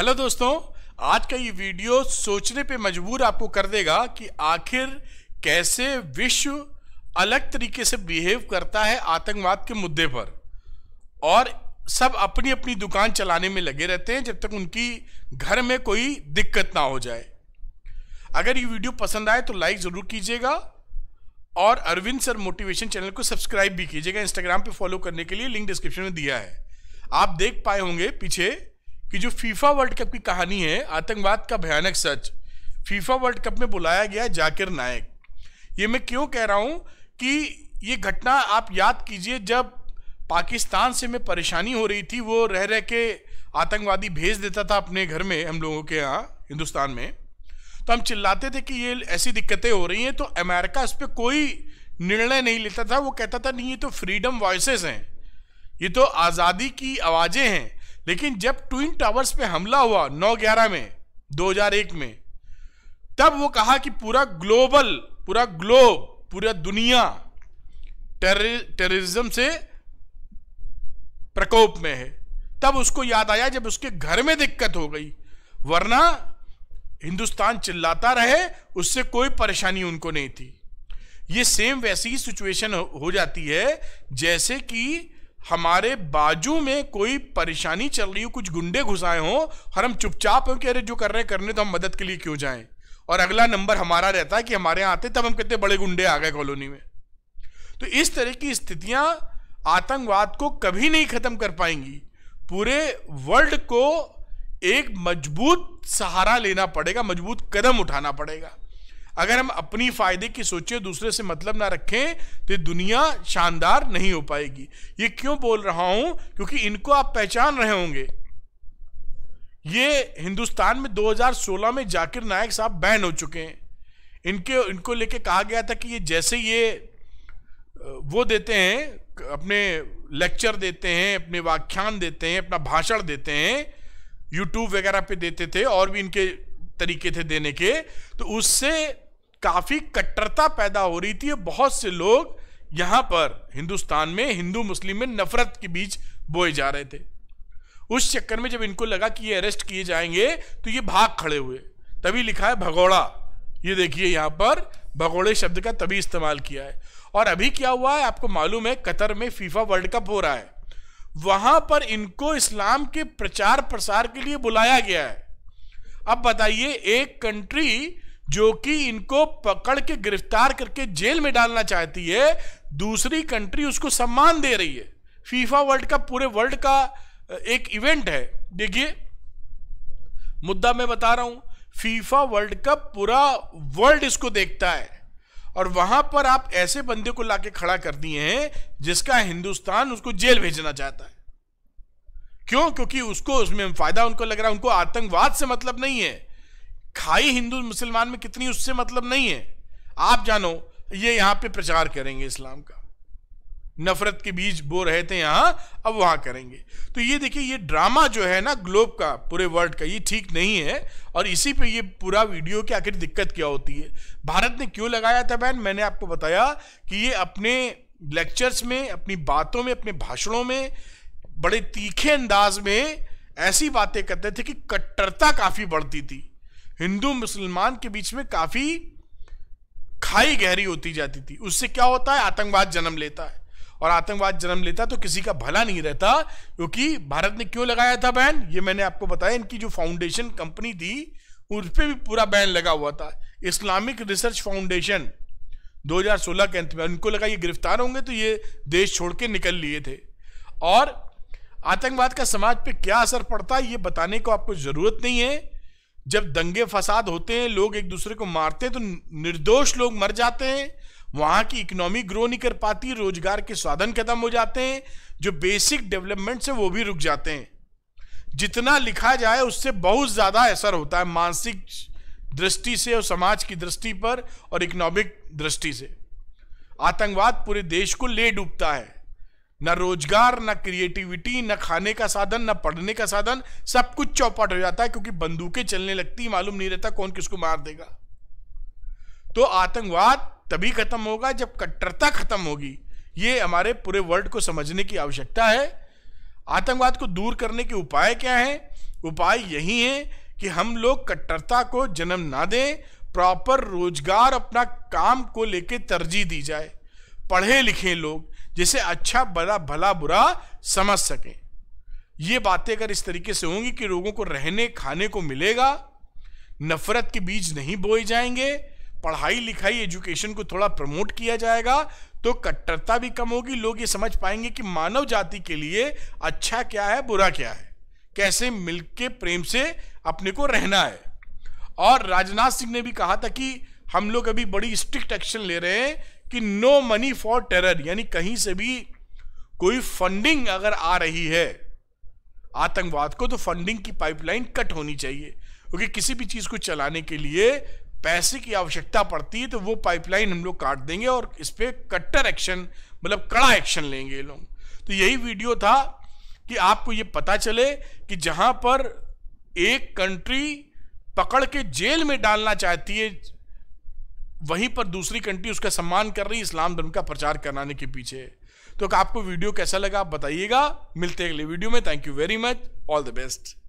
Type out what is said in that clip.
hello दोस्तों आज का ये वीडियो सोचने पे मजबूर आपको कर देगा कि आखिर कैसे विश्व अलग तरीके से बिहेव करता है आतंकवाद के मुद्दे पर और सब अपनी अपनी दुकान चलाने में लगे रहते हैं जब तक उनकी घर में कोई दिक्कत ना हो जाए अगर ये वीडियो पसंद आए तो लाइक ज़रूर कीजिएगा और अरविंद सर मोटिवेशन चैनल को सब्सक्राइब भी कीजिएगा इंस्टाग्राम पे फॉलो करने के लिए लिंक डिस्क्रिप्शन में दिया है आप देख पाए होंगे पीछे कि जो फीफा वर्ल्ड कप की कहानी है आतंकवाद का भयानक सच फीफा वर्ल्ड कप में बुलाया गया जाकिर नायक ये मैं क्यों कह रहा हूँ कि ये घटना आप याद कीजिए जब पाकिस्तान से मैं परेशानी हो रही थी वो रह रह के आतंकवादी भेज देता था अपने घर में हम लोगों के यहाँ हिंदुस्तान में तो हम चिल्लाते थे कि ये ऐसी दिक्कतें हो रही हैं तो अमेरिका इस पर कोई निर्णय नहीं लेता था वो कहता था नहीं ये तो फ्रीडम वॉइसेस हैं ये तो आज़ादी की आवाज़ें हैं लेकिन जब ट्विन टावर्स पे हमला हुआ नौ ग्यारह में 2001 में तब वो कहा कि पूरा ग्लोबल पूरा ग्लोब पूरा दुनिया टेररिज्म से प्रकोप में है तब उसको याद आया जब उसके घर में दिक्कत हो गई वरना हिंदुस्तान चिल्लाता रहे उससे कोई परेशानी उनको नहीं थी ये सेम वैसी ही सिचुएशन हो जाती है जैसे कि हमारे बाजू में कोई परेशानी चल रही हो कुछ गुंडे घुसाए हो और हम चुपचाप हो कि अरे जो कर रहे हैं करने तो हम मदद के लिए क्यों जाएं और अगला नंबर हमारा रहता है कि हमारे यहाँ आते तब हम कितने बड़े गुंडे आ गए कॉलोनी में तो इस तरह की स्थितियां आतंकवाद को कभी नहीं खत्म कर पाएंगी पूरे वर्ल्ड को एक मजबूत सहारा लेना पड़ेगा मजबूत कदम उठाना पड़ेगा अगर हम अपनी फायदे की सोचे दूसरे से मतलब ना रखें तो दुनिया शानदार नहीं हो पाएगी ये क्यों बोल रहा हूं क्योंकि इनको आप पहचान रहे होंगे ये हिंदुस्तान में 2016 में जाकिर नायक साहब बैन हो चुके हैं इनके इनको लेके कहा गया था कि ये जैसे ये वो देते हैं अपने लेक्चर देते हैं अपने व्याख्यान देते हैं अपना भाषण देते हैं यूट्यूब वगैरह पे देते थे और भी इनके तरीके थे देने के तो उससे काफी कट्टरता पैदा हो रही थी बहुत से लोग यहां पर हिंदुस्तान में हिंदू मुस्लिम में नफरत के बीच बोए जा रहे थे उस चक्कर में जब इनको लगा कि ये अरेस्ट किए जाएंगे तो ये भाग खड़े हुए तभी लिखा है भगोड़ा ये देखिए यहां पर भगोड़े शब्द का तभी इस्तेमाल किया है और अभी क्या हुआ है आपको मालूम है कतर में फीफा वर्ल्ड कप हो रहा है वहां पर इनको इस्लाम के प्रचार प्रसार के लिए बुलाया गया है अब बताइए एक कंट्री जो कि इनको पकड़ के गिरफ्तार करके जेल में डालना चाहती है दूसरी कंट्री उसको सम्मान दे रही है फीफा वर्ल्ड कप पूरे वर्ल्ड का एक इवेंट है देखिए मुद्दा मैं बता रहा हूं फीफा वर्ल्ड कप पूरा वर्ल्ड इसको देखता है और वहां पर आप ऐसे बंदे को लाके खड़ा कर दिए हैं जिसका हिंदुस्तान उसको जेल भेजना चाहता है क्यों क्योंकि उसको उसमें फायदा उनको लग रहा है उनको आतंकवाद से मतलब नहीं है खाई हिंदू मुसलमान में कितनी उससे मतलब नहीं है आप जानो ये यहां पे प्रचार करेंगे इस्लाम का नफरत के बीज बो रहे थे यहां अब वहां करेंगे तो ये देखिए ये ड्रामा जो है ना ग्लोब का पूरे वर्ल्ड का ये ठीक नहीं है और इसी पे ये पूरा वीडियो की आखिर दिक्कत क्या होती है भारत ने क्यों लगाया था बहन मैंने आपको बताया कि ये अपने लेक्चर्स में अपनी बातों में अपने भाषणों में बड़े तीखे अंदाज में ऐसी बातें करते थे कि कट्टरता काफी बढ़ती थी हिंदू मुसलमान के बीच में काफी खाई गहरी होती जाती थी उससे क्या होता है आतंकवाद जन्म लेता है और आतंकवाद जन्म लेता तो किसी का भला नहीं रहता क्योंकि भारत ने क्यों लगाया था बैन ये मैंने आपको बताया इनकी जो फाउंडेशन कंपनी थी उस पर भी पूरा बैन लगा हुआ था इस्लामिक रिसर्च फाउंडेशन 2016 के अंत में उनको लगा ये गिरफ्तार होंगे तो ये देश छोड़ के निकल लिए थे और आतंकवाद का समाज पे क्या असर पड़ता है ये बताने को आपको जरूरत नहीं है जब दंगे फसाद होते हैं लोग एक दूसरे को मारते हैं तो निर्दोष लोग मर जाते हैं वहाँ की इकोनॉमी ग्रो नहीं कर पाती रोजगार के साधन खत्म हो जाते हैं जो बेसिक डेवलपमेंट से वो भी रुक जाते हैं जितना लिखा जाए उससे बहुत ज़्यादा असर होता है मानसिक दृष्टि से और समाज की दृष्टि पर और इकोनॉमिक दृष्टि से आतंकवाद पूरे देश को ले डूबता है ना रोजगार ना क्रिएटिविटी ना खाने का साधन ना पढ़ने का साधन सब कुछ चौपट हो जाता है क्योंकि बंदूकें चलने लगती मालूम नहीं रहता कौन किसको मार देगा तो आतंकवाद तभी खत्म होगा जब कट्टरता खत्म होगी ये हमारे पूरे वर्ल्ड को समझने की आवश्यकता है आतंकवाद को दूर करने के उपाय क्या हैं उपाय यही है कि हम लोग कट्टरता को जन्म ना दें प्रॉपर रोजगार अपना काम को लेकर तरजीह दी जाए पढ़े लिखे लोग जिसे अच्छा बड़ा भला बुरा समझ सकें ये बातें अगर इस तरीके से होंगी कि लोगों को रहने खाने को मिलेगा नफरत के बीज नहीं बोए जाएंगे पढ़ाई लिखाई एजुकेशन को थोड़ा प्रमोट किया जाएगा तो कट्टरता भी कम होगी लोग ये समझ पाएंगे कि मानव जाति के लिए अच्छा क्या है बुरा क्या है कैसे मिलके प्रेम से अपने को रहना है और राजनाथ सिंह ने भी कहा था कि हम लोग अभी बड़ी स्ट्रिक्ट एक्शन ले रहे हैं कि नो मनी फॉर टेरर यानी कहीं से भी कोई फंडिंग अगर आ रही है आतंकवाद को तो फंडिंग की पाइपलाइन कट होनी चाहिए क्योंकि किसी भी चीज़ को चलाने के लिए पैसे की आवश्यकता पड़ती है तो वो पाइपलाइन हम लोग काट देंगे और इस पर कट्टर एक्शन मतलब कड़ा एक्शन लेंगे ये लोग तो यही वीडियो था कि आपको ये पता चले कि जहां पर एक कंट्री पकड़ के जेल में डालना चाहती है वहीं पर दूसरी कंट्री उसका सम्मान कर रही इस्लाम धर्म का प्रचार कराने के पीछे तो आपको वीडियो कैसा लगा आप बताइएगा मिलते अगले वीडियो में thank you very much all the best